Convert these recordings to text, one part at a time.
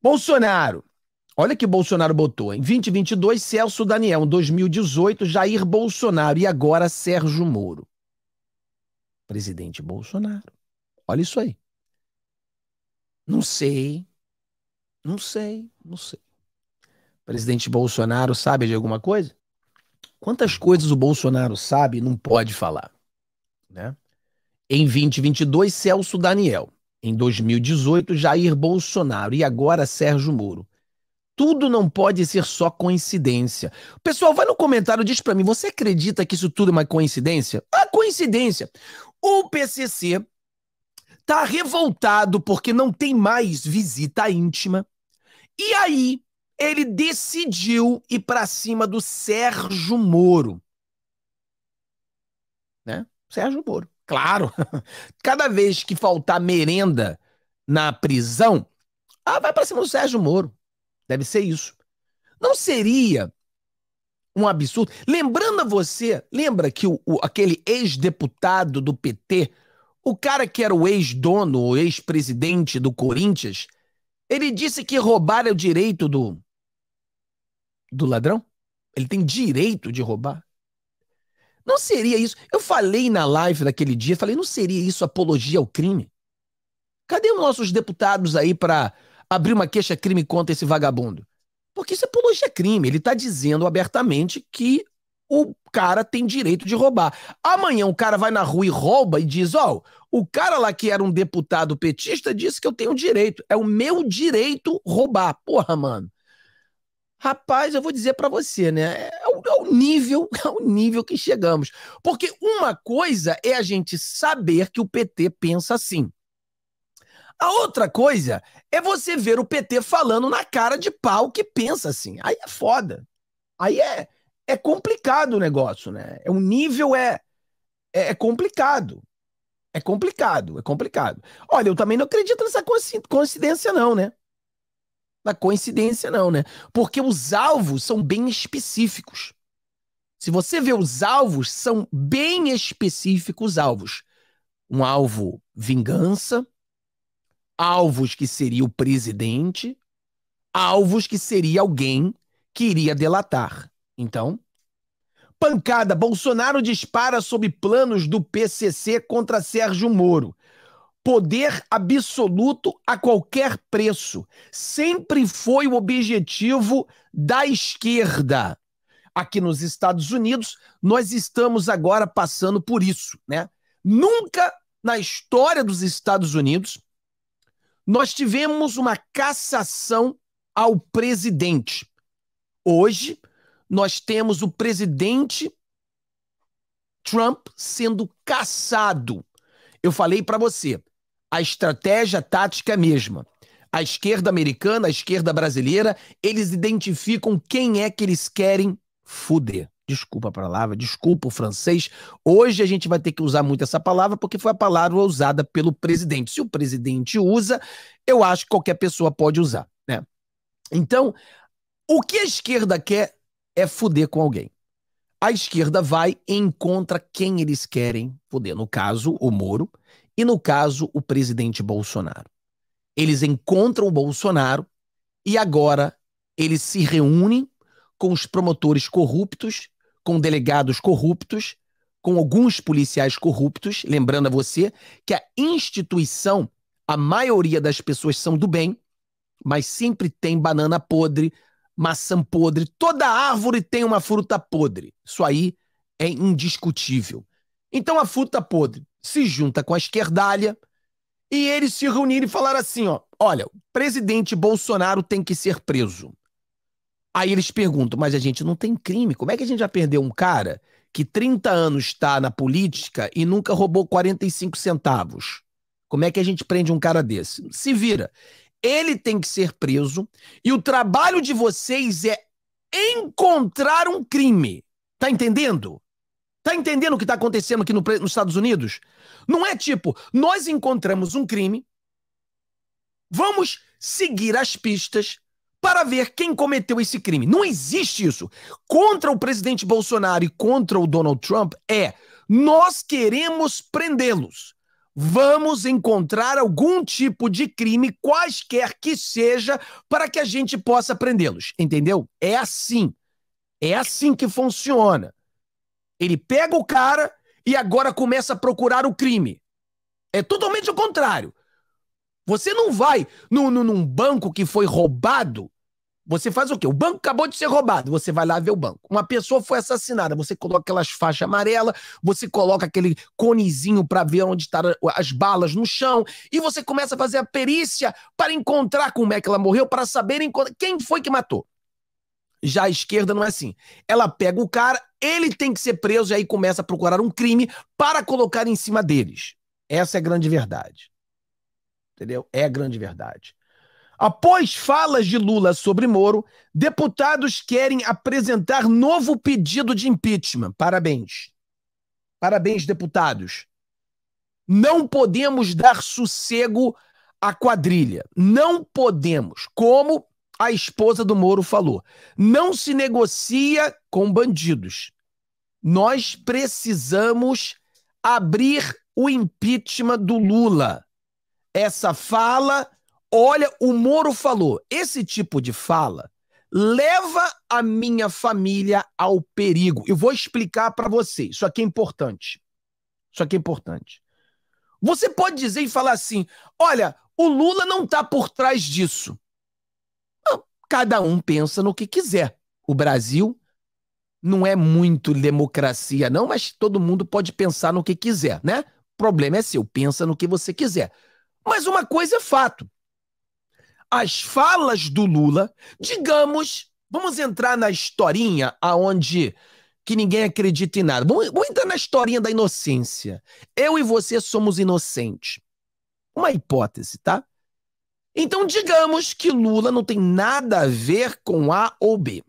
Bolsonaro. Olha que Bolsonaro botou. Em 2022, Celso Daniel. Em 2018, Jair Bolsonaro. E agora, Sérgio Moro. Presidente Bolsonaro. Olha isso aí. Não sei. Não sei. Não sei. Presidente Bolsonaro sabe de alguma coisa? Quantas coisas o Bolsonaro sabe e não pode falar? Né? Em 2022, Celso Daniel. Em 2018, Jair Bolsonaro e agora Sérgio Moro. Tudo não pode ser só coincidência. Pessoal, vai no comentário e diz para mim, você acredita que isso tudo é uma coincidência? A é coincidência. O PCC tá revoltado porque não tem mais visita íntima. E aí, ele decidiu ir para cima do Sérgio Moro. Né? Sérgio Moro. Claro. Cada vez que faltar merenda na prisão, ah, vai para cima do Sérgio Moro. Deve ser isso. Não seria um absurdo? Lembrando a você, lembra que o, o aquele ex-deputado do PT, o cara que era o ex-dono, o ex-presidente do Corinthians, ele disse que roubar é o direito do, do ladrão? Ele tem direito de roubar? Não seria isso. Eu falei na live daquele dia, falei, não seria isso apologia ao crime? Cadê os nossos deputados aí para abrir uma queixa-crime contra esse vagabundo? Porque isso é apologia crime. Ele tá dizendo abertamente que o cara tem direito de roubar. Amanhã o cara vai na rua e rouba e diz: Ó, oh, o cara lá que era um deputado petista disse que eu tenho direito. É o meu direito roubar. Porra, mano. Rapaz, eu vou dizer para você, né? É, é o, é o, nível, é o nível que chegamos. Porque uma coisa é a gente saber que o PT pensa assim. A outra coisa é você ver o PT falando na cara de pau que pensa assim. Aí é foda. Aí é, é complicado o negócio, né? É, o nível é, é, é complicado. É complicado, é complicado. Olha, eu também não acredito nessa coincidência, não, né? da coincidência, não, né? Porque os alvos são bem específicos. Se você vê os alvos, são bem específicos alvos. Um alvo vingança, alvos que seria o presidente, alvos que seria alguém que iria delatar. Então, pancada, Bolsonaro dispara sobre planos do PCC contra Sérgio Moro. Poder absoluto a qualquer preço. Sempre foi o objetivo da esquerda. Aqui nos Estados Unidos, nós estamos agora passando por isso, né? Nunca na história dos Estados Unidos nós tivemos uma cassação ao presidente. Hoje, nós temos o presidente Trump sendo cassado. Eu falei para você, a estratégia tática é a mesma. A esquerda americana, a esquerda brasileira, eles identificam quem é que eles querem fuder. Desculpa a palavra, desculpa o francês. Hoje a gente vai ter que usar muito essa palavra porque foi a palavra usada pelo presidente. Se o presidente usa, eu acho que qualquer pessoa pode usar, né? Então, o que a esquerda quer é fuder com alguém. A esquerda vai e encontra quem eles querem fuder. No caso, o Moro e, no caso, o presidente Bolsonaro. Eles encontram o Bolsonaro e agora eles se reúnem com os promotores corruptos, com delegados corruptos, com alguns policiais corruptos. Lembrando a você que a instituição, a maioria das pessoas são do bem, mas sempre tem banana podre, maçã podre, toda árvore tem uma fruta podre. Isso aí é indiscutível. Então a fruta podre se junta com a esquerdalha e eles se reuniram e falaram assim: ó, olha, o presidente Bolsonaro tem que ser preso. Aí eles perguntam, mas a gente não tem crime. Como é que a gente já perdeu um cara que 30 anos está na política e nunca roubou 45 centavos? Como é que a gente prende um cara desse? Se vira. Ele tem que ser preso e o trabalho de vocês é encontrar um crime. Tá entendendo? Tá entendendo o que tá acontecendo aqui no, nos Estados Unidos? Não é tipo, nós encontramos um crime, vamos seguir as pistas para ver quem cometeu esse crime. Não existe isso. Contra o presidente Bolsonaro e contra o Donald Trump é: nós queremos prendê-los. Vamos encontrar algum tipo de crime, quaisquer que seja, para que a gente possa prendê-los. Entendeu? É assim. É assim que funciona. Ele pega o cara e agora começa a procurar o crime. É totalmente o contrário. Você não vai no, no, num banco que foi roubado. Você faz o quê? O banco acabou de ser roubado. Você vai lá ver o banco. Uma pessoa foi assassinada. Você coloca aquelas faixas amarelas, você coloca aquele conezinho para ver onde estão tá as balas no chão e você começa a fazer a perícia para encontrar como é que ela morreu, para saber quem foi que matou. Já a esquerda não é assim. Ela pega o cara, ele tem que ser preso e aí começa a procurar um crime para colocar em cima deles. Essa é a grande verdade. Entendeu? É a grande verdade. Após falas de Lula sobre Moro, deputados querem apresentar novo pedido de impeachment. Parabéns. Parabéns, deputados. Não podemos dar sossego à quadrilha. Não podemos. Como a esposa do Moro falou: não se negocia com bandidos. Nós precisamos abrir o impeachment do Lula. Essa fala, olha, o Moro falou: esse tipo de fala leva a minha família ao perigo. Eu vou explicar para você. Isso aqui é importante. Isso aqui é importante. Você pode dizer e falar assim: olha, o Lula não está por trás disso cada um pensa no que quiser. O Brasil não é muito democracia, não, mas todo mundo pode pensar no que quiser, né? O problema é seu, pensa no que você quiser. Mas uma coisa é fato: as falas do Lula, digamos, vamos entrar na historinha aonde que ninguém acredita em nada. Vamos, vamos entrar na historinha da inocência. Eu e você somos inocentes. Uma hipótese, tá? Então, digamos que Lula não tem nada a ver com A ou B.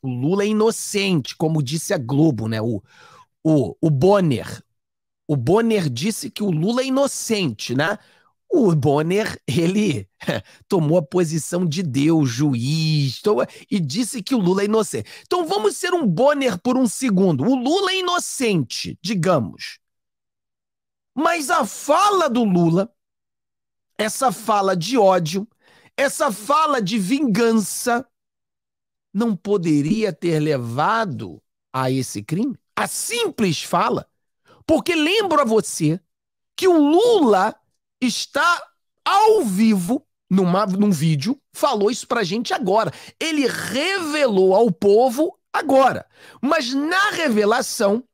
O Lula é inocente, como disse a Globo, né? O, o, o Bonner. O Bonner disse que o Lula é inocente, né? O Bonner, ele tomou a posição de Deus, juiz, e disse que o Lula é inocente. Então vamos ser um Bonner por um segundo. O Lula é inocente, digamos. Mas a fala do Lula essa fala de ódio, essa fala de vingança, não poderia ter levado a esse crime? A simples fala. Porque lembro a você que o Lula está ao vivo numa, num vídeo, falou isso pra gente agora. Ele revelou ao povo agora. Mas na revelação,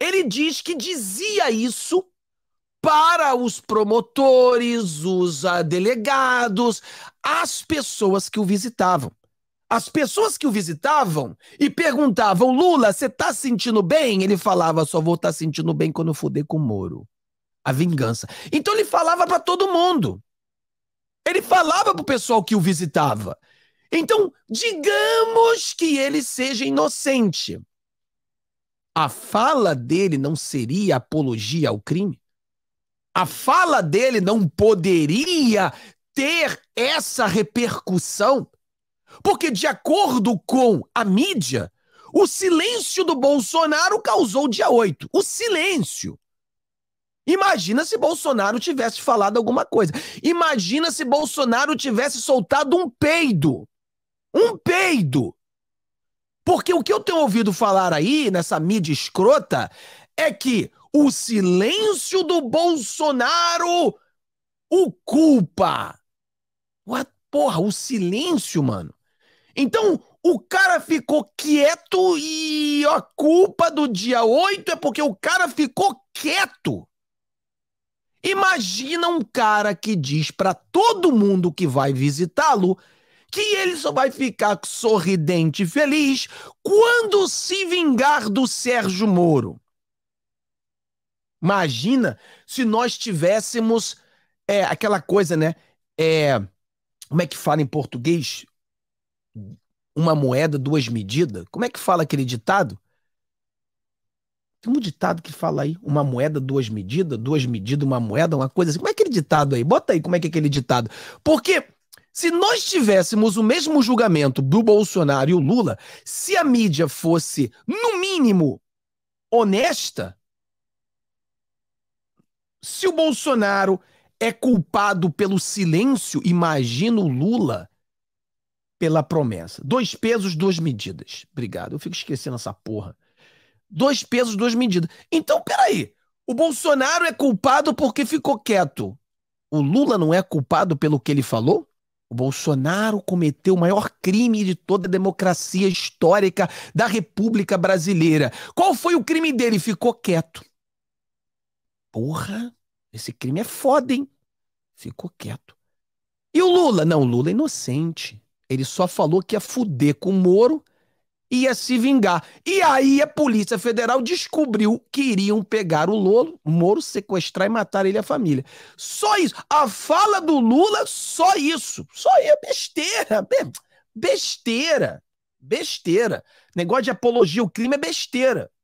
ele diz que dizia isso para os promotores, os uh, delegados, as pessoas que o visitavam. As pessoas que o visitavam e perguntavam: Lula, você tá sentindo bem? Ele falava: só vou estar tá sentindo bem quando eu fuder com o Moro. A vingança. Então ele falava para todo mundo. Ele falava para o pessoal que o visitava. Então, digamos que ele seja inocente. A fala dele não seria apologia ao crime? A fala dele não poderia ter essa repercussão, porque, de acordo com a mídia, o silêncio do Bolsonaro causou dia 8. O silêncio. Imagina se Bolsonaro tivesse falado alguma coisa. Imagina se Bolsonaro tivesse soltado um peido. Um peido. Porque o que eu tenho ouvido falar aí, nessa mídia escrota, é que o silêncio do Bolsonaro o culpa. What? Porra, o silêncio, mano. Então, o cara ficou quieto e a culpa do dia 8 é porque o cara ficou quieto. Imagina um cara que diz para todo mundo que vai visitá-lo que ele só vai ficar sorridente e feliz quando se vingar do Sérgio Moro. Imagina se nós tivéssemos é, aquela coisa, né? É, como é que fala em português? Uma moeda, duas medidas. Como é que fala aquele ditado? Tem um ditado que fala aí, uma moeda, duas medidas, duas medidas, uma moeda, uma coisa assim. Como é aquele ditado aí? Bota aí como é que é aquele ditado. Porque se nós tivéssemos o mesmo julgamento do Bolsonaro e o Lula, se a mídia fosse, no mínimo, honesta, se o Bolsonaro é culpado pelo silêncio, imagina o Lula pela promessa. Dois pesos, duas medidas. Obrigado. Eu fico esquecendo essa porra. Dois pesos, duas medidas. Então, peraí. O Bolsonaro é culpado porque ficou quieto. O Lula não é culpado pelo que ele falou? O Bolsonaro cometeu o maior crime de toda a democracia histórica da República Brasileira. Qual foi o crime dele? Ficou quieto. Porra, esse crime é foda, hein? Ficou quieto. E o Lula? Não, o Lula é inocente. Ele só falou que ia fuder com o Moro e ia se vingar. E aí a Polícia Federal descobriu que iriam pegar o Lolo, Moro, sequestrar e matar ele e a família. Só isso. A fala do Lula, só isso. Só é besteira. Besteira. Besteira. Negócio de apologia ao crime é besteira.